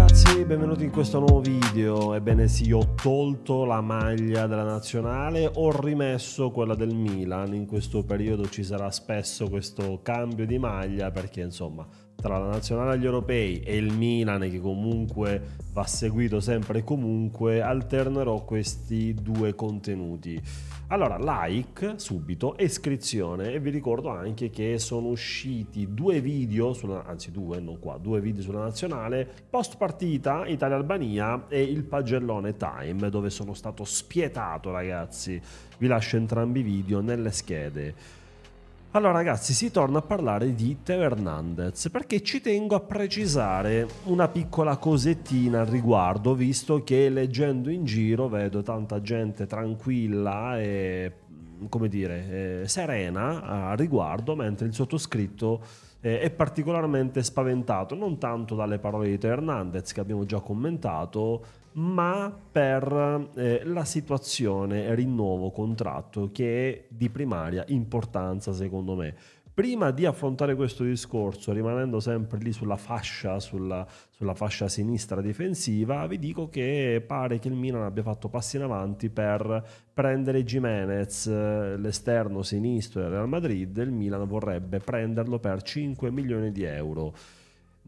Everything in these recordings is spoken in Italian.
ragazzi, benvenuti in questo nuovo video. Ebbene sì, ho tolto la maglia della nazionale, ho rimesso quella del Milan. In questo periodo ci sarà spesso questo cambio di maglia perché insomma tra la nazionale agli europei e il Milan che comunque va seguito sempre e comunque alternerò questi due contenuti allora like subito iscrizione e vi ricordo anche che sono usciti due video sulla, anzi due non qua due video sulla nazionale post partita Italia-Albania e il pagellone time dove sono stato spietato ragazzi vi lascio entrambi i video nelle schede allora ragazzi, si torna a parlare di Teo Hernandez perché ci tengo a precisare una piccola cosettina al riguardo, visto che leggendo in giro vedo tanta gente tranquilla e come dire, eh, serena a riguardo, mentre il sottoscritto eh, è particolarmente spaventato, non tanto dalle parole di Teo Hernandez che abbiamo già commentato, ma per eh, la situazione rinnovo contratto che è di primaria importanza secondo me. Prima di affrontare questo discorso, rimanendo sempre lì sulla fascia, sulla, sulla fascia sinistra difensiva, vi dico che pare che il Milan abbia fatto passi in avanti per prendere Jimenez, eh, l'esterno sinistro del Real Madrid, il Milan vorrebbe prenderlo per 5 milioni di euro.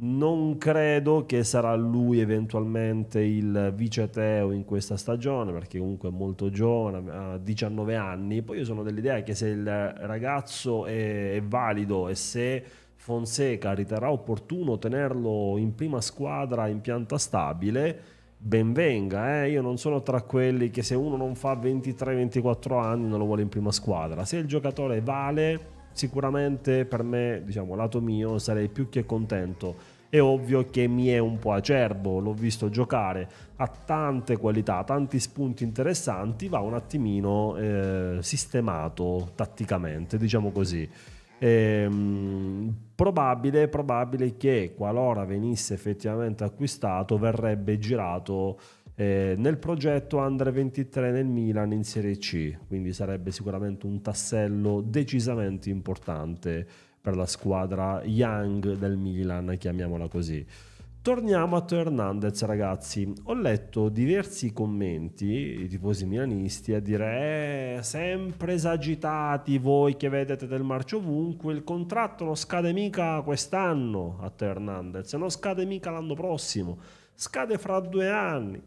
Non credo che sarà lui eventualmente il vice Teo in questa stagione, perché comunque è molto giovane, ha 19 anni. Poi io sono dell'idea che se il ragazzo è, è valido e se Fonseca riterrà opportuno tenerlo in prima squadra in pianta stabile, benvenga. Eh? Io non sono tra quelli che se uno non fa 23-24 anni non lo vuole in prima squadra. Se il giocatore vale sicuramente per me, diciamo, lato mio, sarei più che contento. È ovvio che mi è un po' acerbo, l'ho visto giocare, ha tante qualità, tanti spunti interessanti, va un attimino eh, sistemato tatticamente, diciamo così. E, ehm, probabile, probabile che qualora venisse effettivamente acquistato verrebbe girato eh, nel progetto Under 23 nel Milan in Serie C, quindi sarebbe sicuramente un tassello decisamente importante per la squadra Young del Milan, chiamiamola così. Torniamo a Teo Hernandez, ragazzi. Ho letto diversi commenti, i tifosi milanisti, a dire eh, sempre esagitati voi che vedete del marcio ovunque, il contratto non scade mica quest'anno a Teo Hernandez, non scade mica l'anno prossimo, scade fra due anni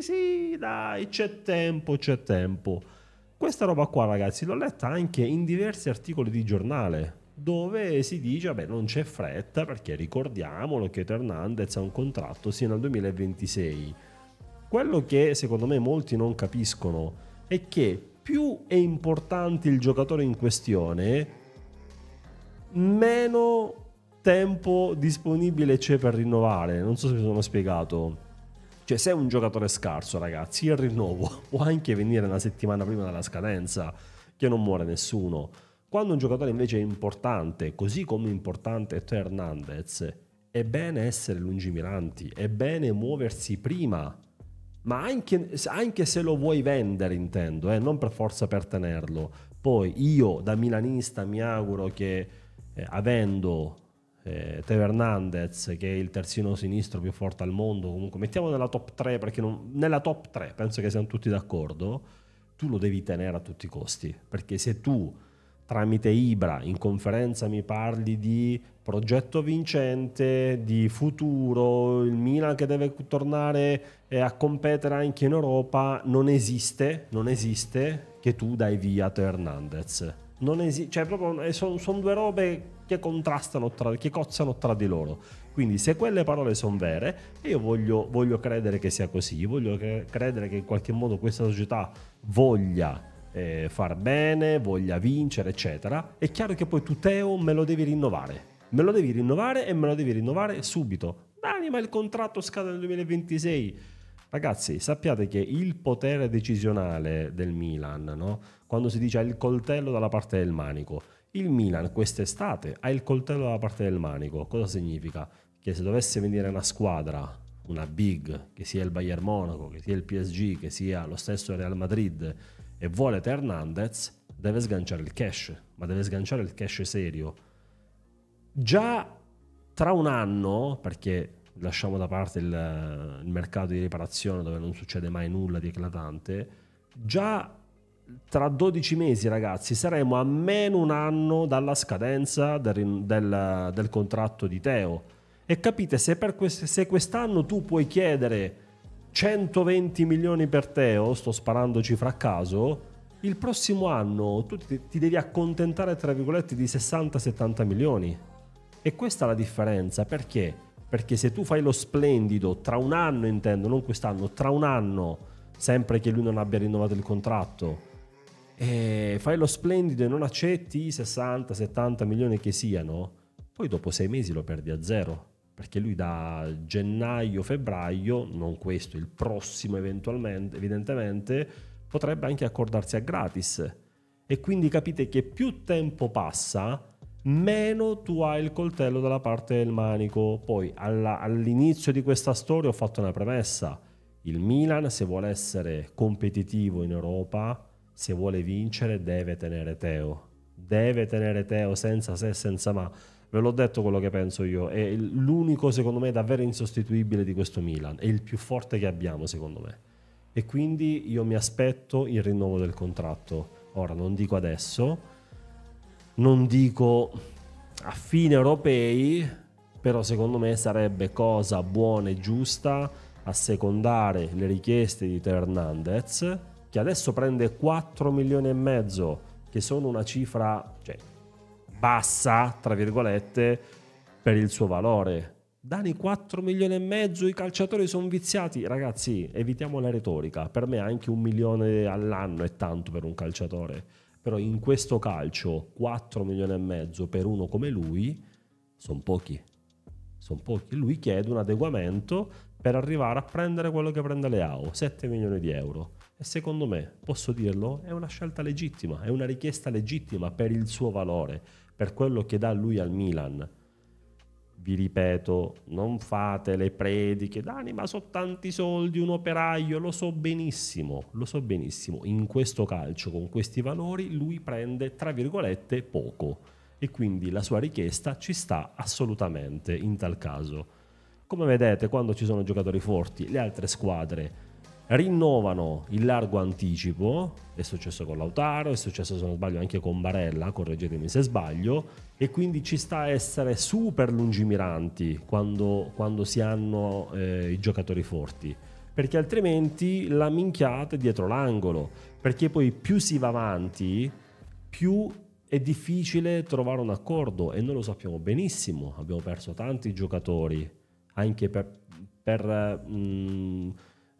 sì, sì, dai, c'è tempo, c'è tempo. Questa roba qua, ragazzi, l'ho letta anche in diversi articoli di giornale dove si dice, vabbè, non c'è fretta perché ricordiamolo che Hernandez ha un contratto sino al 2026. Quello che secondo me molti non capiscono è che più è importante il giocatore in questione, meno tempo disponibile c'è per rinnovare. Non so se mi sono spiegato. Cioè, se è un giocatore scarso, ragazzi, il rinnovo può anche venire una settimana prima della scadenza, che non muore nessuno. Quando un giocatore invece è importante, così come importante è Teo Hernandez, è bene essere lungimiranti, è bene muoversi prima, ma anche, anche se lo vuoi vendere, intendo, eh, non per forza per tenerlo. Poi io da milanista mi auguro che eh, avendo eh, Teo Hernandez che è il terzino sinistro più forte al mondo comunque mettiamo nella top 3 perché non, nella top 3 penso che siamo tutti d'accordo tu lo devi tenere a tutti i costi perché se tu tramite Ibra in conferenza mi parli di progetto vincente, di futuro, il Milan che deve tornare eh, a competere anche in Europa, non esiste, non esiste che tu dai via a Teo Hernandez. Non esiste, cioè proprio eh, sono son due robe che contrastano, tra, che cozzano tra di loro. Quindi se quelle parole sono vere, io voglio, voglio, credere che sia così, voglio credere che in qualche modo questa società voglia eh, far bene, voglia vincere, eccetera, è chiaro che poi tu Teo me lo devi rinnovare. Me lo devi rinnovare e me lo devi rinnovare subito. Dani, ma il contratto scade nel 2026 Ragazzi, sappiate che il potere decisionale del Milan, no? quando si dice ha il coltello dalla parte del manico, il Milan quest'estate ha il coltello dalla parte del manico. Cosa significa? Che se dovesse venire una squadra, una big, che sia il Bayern Monaco, che sia il PSG, che sia lo stesso Real Madrid, e vuole Hernandez, deve sganciare il cash, ma deve sganciare il cash serio. Già tra un anno, perché lasciamo da parte il, eh, il mercato di riparazione dove non succede mai nulla di eclatante, già tra 12 mesi, ragazzi, saremo a meno un anno dalla scadenza del, del, del contratto di Teo. E capite se, quest- se, quest'anno tu puoi chiedere 120 milioni per Teo, sto sparandoci fra caso, il prossimo anno tu ti, ti devi accontentare, tra virgolette, di 60-70 milioni. E questa è la differenza, perché? Perché se tu fai lo splendido tra un anno, intendo, non quest'anno, tra un anno, sempre che lui non abbia rinnovato il contratto, eh, fai lo splendido e non accetti i 60-70 milioni che siano, poi dopo sei mesi lo perdi a zero. Perché lui da gennaio-febbraio, non questo, il prossimo eventualmente, evidentemente, potrebbe anche accordarsi a gratis. E quindi capite che più tempo passa, meno tu hai il coltello dalla parte del manico. Poi alla, all'inizio di questa storia ho fatto una premessa. Il Milan, se vuole essere competitivo in Europa, se vuole vincere, deve tenere Teo. Deve tenere Teo senza se e senza ma. Ve l'ho detto quello che penso io. È l'unico, secondo me, davvero insostituibile di questo Milan. È il più forte che abbiamo, secondo me. E quindi io mi aspetto il rinnovo del contratto. Ora, non dico adesso, non dico a fine europei, però secondo me sarebbe cosa buona e giusta assecondare le richieste di Teo Hernandez, che adesso prende 4 milioni e mezzo, che sono una cifra cioè, bassa, tra virgolette, per il suo valore. Dani 4 milioni e mezzo, i calciatori sono viziati. Ragazzi, evitiamo la retorica. Per me anche un milione all'anno è tanto per un calciatore però in questo calcio 4 milioni e mezzo per uno come lui sono pochi. Sono pochi. Lui chiede un adeguamento per arrivare a prendere quello che prende Leao, 7 milioni di euro. E secondo me, posso dirlo, è una scelta legittima, è una richiesta legittima per il suo valore, per quello che dà lui al Milan vi ripeto, non fate le prediche, Dani, ma so tanti soldi, un operaio, lo so benissimo, lo so benissimo. In questo calcio, con questi valori, lui prende, tra virgolette, poco. E quindi la sua richiesta ci sta assolutamente in tal caso. Come vedete, quando ci sono giocatori forti, le altre squadre rinnovano il largo anticipo, è successo con Lautaro, è successo se non sbaglio anche con Barella, correggetemi se sbaglio, e quindi ci sta a essere super lungimiranti quando, quando si hanno eh, i giocatori forti, perché altrimenti la minchiata è dietro l'angolo, perché poi più si va avanti, più è difficile trovare un accordo e noi lo sappiamo benissimo, abbiamo perso tanti giocatori, anche per... per mh, mm,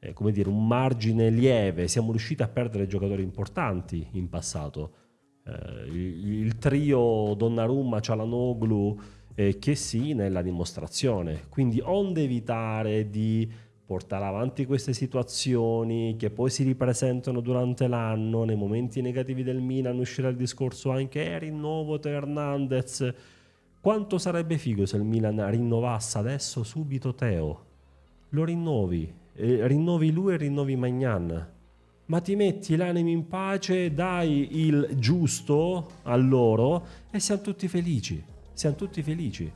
eh, come dire, un margine lieve, siamo riusciti a perdere giocatori importanti in passato. Eh, il, il, trio Donnarumma, Cialanoglu e eh, Chessy nella dimostrazione. Quindi onde evitare di portare avanti queste situazioni che poi si ripresentano durante l'anno, nei momenti negativi del Milan uscirà il discorso anche eh, rinnovo Teo Hernandez. Quanto sarebbe figo se il Milan rinnovasse adesso subito Teo? Lo rinnovi, rinnovi lui e rinnovi Magnan, ma ti metti l'animo in pace, dai il giusto a loro e siamo tutti felici, siamo tutti felici.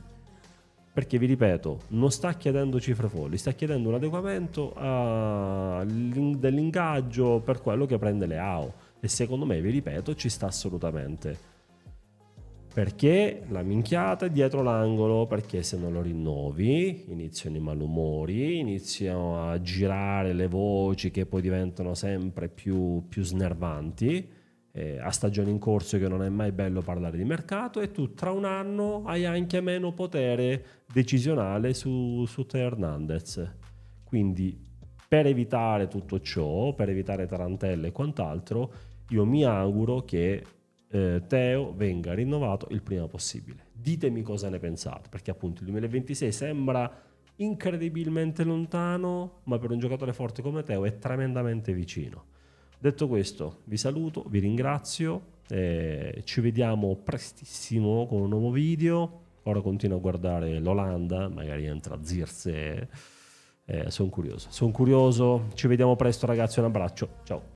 Perché vi ripeto, non sta chiedendo cifre folli, sta chiedendo un adeguamento a... dell'ingaggio per quello che prende le AO. E secondo me, vi ripeto, ci sta assolutamente perché la minchiata è dietro l'angolo, perché se non lo rinnovi iniziano i malumori, iniziano a girare le voci che poi diventano sempre più, più snervanti, eh, a stagione in corso che non è mai bello parlare di mercato e tu tra un anno hai anche meno potere decisionale su, su Teo Hernandez. Quindi per evitare tutto ciò, per evitare tarantelle e quant'altro, io mi auguro che eh, Teo venga rinnovato il prima possibile. Ditemi cosa ne pensate, perché appunto il 2026 sembra incredibilmente lontano, ma per un giocatore forte come Teo è tremendamente vicino. Detto questo, vi saluto, vi ringrazio, eh, ci vediamo prestissimo con un nuovo video. Ora continuo a guardare l'Olanda, magari entra Zirze. Eh, sono curioso, sono curioso. Ci vediamo presto ragazzi, un abbraccio. Ciao.